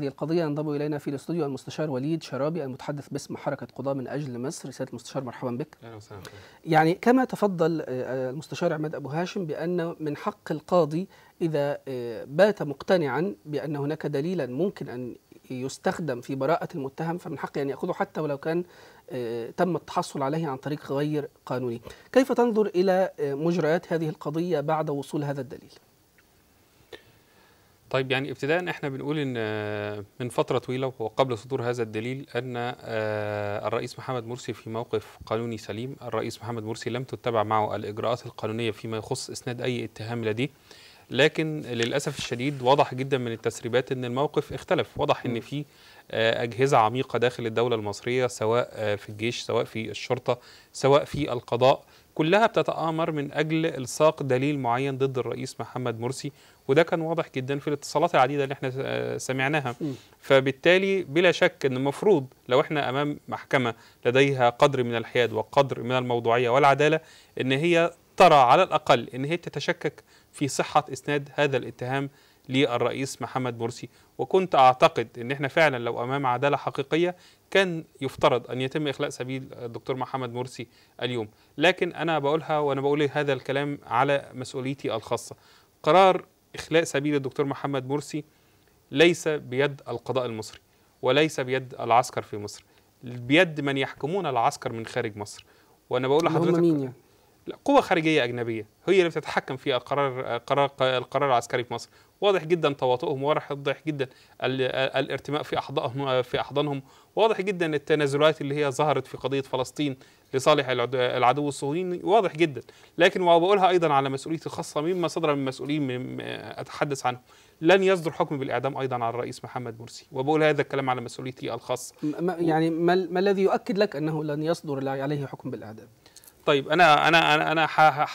هذه القضية ينضم إلينا في الاستوديو المستشار وليد شرابي المتحدث باسم حركة قضاة من أجل مصر سيادة المستشار مرحبا بك أهلا وسهلا يعني كما تفضل آه، آه، المستشار عماد أبو هاشم بأن من حق القاضي إذا آه، بات مقتنعا بأن هناك دليلا ممكن أن يستخدم في براءة المتهم فمن حقه أن يأخذه حتى ولو كان تم التحصل عليه عن طريق غير قانوني كيف تنظر إلى مجريات هذه القضية بعد وصول هذا الدليل؟ طيب يعني ابتداء احنا بنقول ان آه، من فتره طويله وقبل صدور هذا الدليل ان آه، الرئيس محمد مرسي في موقف قانوني سليم، الرئيس محمد مرسي لم تتبع معه الاجراءات القانونيه فيما يخص اسناد اي اتهام لديه. لكن للاسف الشديد واضح جدا من التسريبات ان الموقف اختلف واضح ان في آه، اجهزه عميقه داخل الدوله المصريه سواء آه، في الجيش سواء في الشرطه سواء في القضاء كلها بتتآمر من أجل إلصاق دليل معين ضد الرئيس محمد مرسي وده كان واضح جدا في الاتصالات العديدة اللي احنا آه، سمعناها فبالتالي بلا شك أن المفروض لو احنا أمام محكمة لديها قدر من الحياد وقدر من الموضوعية والعدالة أن هي ترى على الأقل أن هي تتشكك في صحة إسناد هذا الاتهام للرئيس محمد مرسي وكنت أعتقد أن احنا فعلا لو أمام عدالة حقيقية كان يفترض أن يتم إخلاء سبيل الدكتور محمد مرسي اليوم لكن أنا بقولها وأنا بقول هذا الكلام على مسؤوليتي الخاصة قرار إخلاء سبيل الدكتور محمد مرسي ليس بيد القضاء المصري وليس بيد العسكر في مصر بيد من يحكمون العسكر من خارج مصر وأنا بقول لحضرتك مين يعني؟ لا قوة خارجية أجنبية هي اللي بتتحكم في القرار قرار القرار العسكري في مصر واضح جدا تواطؤهم واضح جدا الارتماء في أحضانهم في أحضانهم واضح جدا التنازلات اللي هي ظهرت في قضية فلسطين لصالح العدو الصهيوني واضح جدا لكن وبقولها أيضا على مسؤوليتي الخاصة مما صدر من مسؤولين أتحدث عنهم لن يصدر حكم بالاعدام ايضا على الرئيس محمد مرسي وبقول هذا الكلام على مسؤوليتي الخاصه يعني ما, ما الذي يؤكد لك انه لن يصدر عليه حكم بالاعدام طيب انا انا انا انا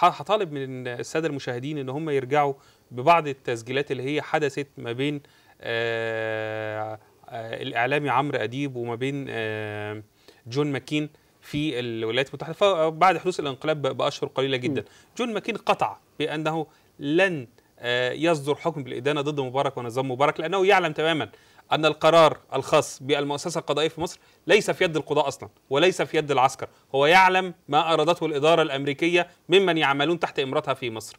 هطالب من الساده المشاهدين ان هم يرجعوا ببعض التسجيلات اللي هي حدثت ما بين آآ آه، آآ آه، الاعلامي عمرو اديب وما بين آه، جون ماكين في الولايات المتحده فبعد حدوث الانقلاب باشهر قليله جدا جون ماكين قطع بانه لن آه، يصدر حكم بالإدانة ضد مبارك ونظام مبارك لأنه يعلم تماما أن القرار الخاص بالمؤسسة القضائية في مصر ليس في يد القضاء أصلا وليس في يد العسكر هو يعلم ما أرادته الإدارة الأمريكية ممن يعملون تحت إمرتها في مصر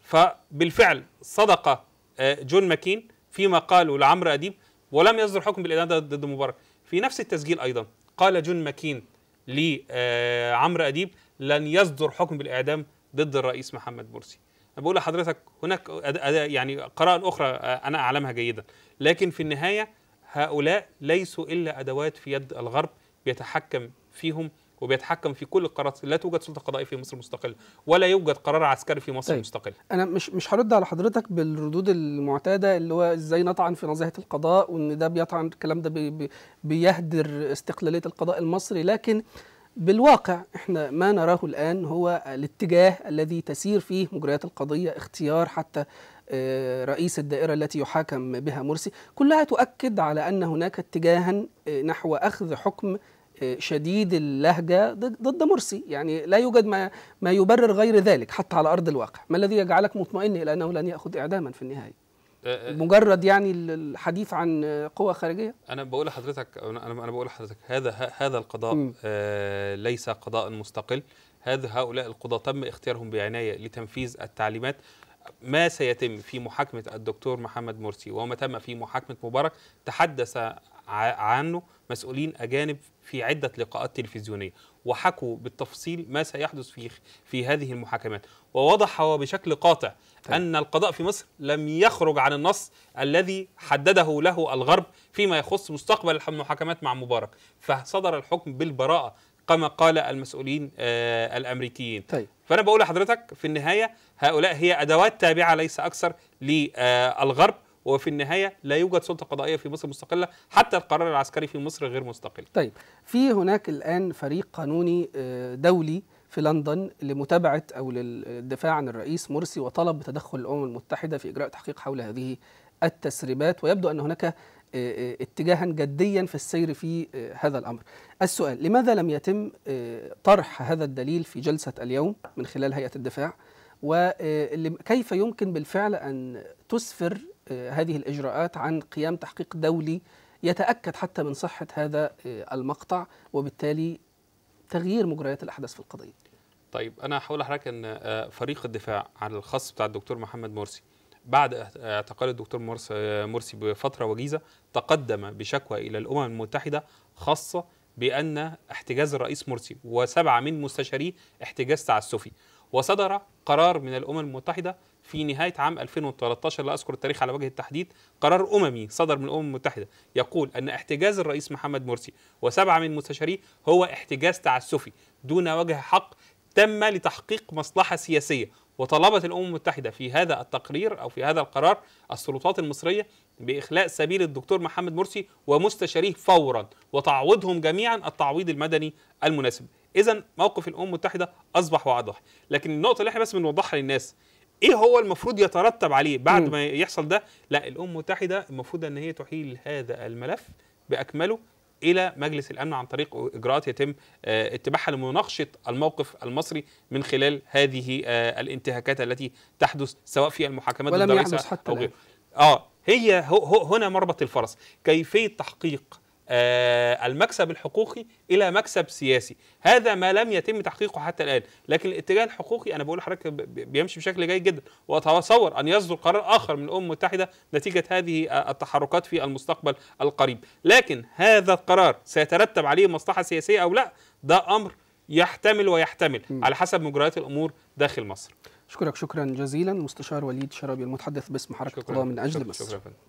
فبالفعل صدق آه، جون ماكين فيما قاله لعمرو أديب ولم يصدر حكم بالإدانة ضد مبارك في نفس التسجيل أيضا قال جون ماكين لعمرو آه، أديب لن يصدر حكم بالإعدام ضد الرئيس محمد مرسي انا بقول لحضرتك هناك يعني قراءة أخرى آه، أنا أعلمها جيدا لكن في النهاية هؤلاء ليسوا إلا أدوات في يد الغرب بيتحكم فيهم وبيتحكم في كل القرارات لا توجد سلطه قضائيه في مصر مستقله ولا يوجد قرار عسكري في مصر طيب. مستقل انا مش مش هرد على حضرتك بالردود المعتاده اللي هو ازاي نطعن في نزاهه القضاء وان ده بيطعن الكلام ده بي بي بيهدر استقلاليه القضاء المصري لكن بالواقع احنا ما نراه الآن هو الاتجاه الذي تسير فيه مجريات القضية اختيار حتى آه، رئيس الدائرة التي يحاكم بها مرسي كلها تؤكد على أن هناك اتجاها آه، نحو أخذ حكم آه، شديد اللهجة ضد مرسي يعني لا يوجد ما, ما يبرر غير ذلك حتى على أرض الواقع ما الذي يجعلك مطمئن إلى أنه لن يأخذ إعداما في النهاية آه، آه. مجرد يعني الحديث عن قوى خارجيه انا بقول لحضرتك انا انا بقول لحضرتك هذا هذا القضاء آه ليس قضاء مستقل هذا هؤلاء القضاة تم اختيارهم بعناية لتنفيذ التعليمات ما سيتم في محاكمة الدكتور محمد مرسي وما تم في محاكمة مبارك تحدث عنه مسؤولين أجانب في عدة لقاءات تلفزيونية وحكوا بالتفصيل ما سيحدث في في هذه المحاكمات ووضح هو بشكل قاطع طيب. أن القضاء في مصر لم يخرج عن النص الذي حدده له الغرب فيما يخص مستقبل المحاكمات مع مبارك فصدر الحكم بالبراءة كما قال المسؤولين آه، الامريكيين طيب. فانا بقول لحضرتك في النهايه هؤلاء هي ادوات تابعه ليس اكثر للغرب وفي النهايه لا يوجد سلطه قضائيه في مصر مستقله حتى القرار العسكري في مصر غير مستقل طيب في هناك الان فريق قانوني آه، دولي في لندن لمتابعه او للدفاع عن الرئيس مرسي وطلب بتدخل الامم المتحده في اجراء تحقيق حول هذه التسريبات ويبدو ان هناك آه، آه، اتجاها جديا في السير في آه، هذا الامر. السؤال لماذا لم يتم طرح هذا الدليل في جلسه اليوم من خلال هيئه الدفاع؟ وكيف يمكن بالفعل ان تسفر هذه الاجراءات عن قيام تحقيق دولي يتاكد حتى من صحه هذا المقطع وبالتالي تغيير مجريات الاحداث في القضيه؟ طيب انا هقول لحضرتك ان فريق الدفاع على الخاص بتاع الدكتور محمد مرسي بعد اعتقال الدكتور مرسي بفترة وجيزة تقدم بشكوى إلى الأمم المتحدة خاصة بأن احتجاز الرئيس مرسي وسبعة من مستشاريه احتجاز تعسفي وصدر قرار من الأمم المتحدة في نهاية عام 2013 لا أذكر التاريخ على وجه التحديد قرار أممي صدر من الأمم المتحدة يقول أن احتجاز الرئيس محمد مرسي وسبعة من مستشاريه هو احتجاز تعسفي دون وجه حق تم لتحقيق مصلحة سياسية وطلبت الامم المتحده في هذا التقرير او في هذا القرار السلطات المصريه باخلاء سبيل الدكتور محمد مرسي ومستشاريه فورا وتعويضهم جميعا التعويض المدني المناسب اذا موقف الامم المتحده اصبح واضح لكن النقطه اللي احنا بس بنوضحها للناس ايه هو المفروض يترتب عليه بعد ما يحصل ده لا الامم المتحده المفروض ان هي تحيل هذا الملف باكمله الى مجلس الامن عن طريق اجراءات يتم آه، اتباعها لمناقشه الموقف المصري من خلال هذه آه، الانتهاكات التي تحدث سواء في المحاكمات حتى او غيره اه هي هو هنا مربط الفرس كيفيه تحقيق آه، المكسب الحقوقي الى مكسب سياسي هذا ما لم يتم تحقيقه حتى الان لكن الاتجاه الحقوقي انا بقول لحضرتك بيمشي بشكل جيد جدا واتصور ان يصدر قرار اخر من الامم المتحده نتيجه هذه التحركات في المستقبل القريب لكن هذا القرار سيترتب عليه مصلحه سياسيه او لا ده امر يحتمل ويحتمل على حسب مجريات الامور داخل مصر اشكرك شكرا جزيلا مستشار وليد شرابي المتحدث باسم حركه قضاء من اجل شكرا مصر شكرا.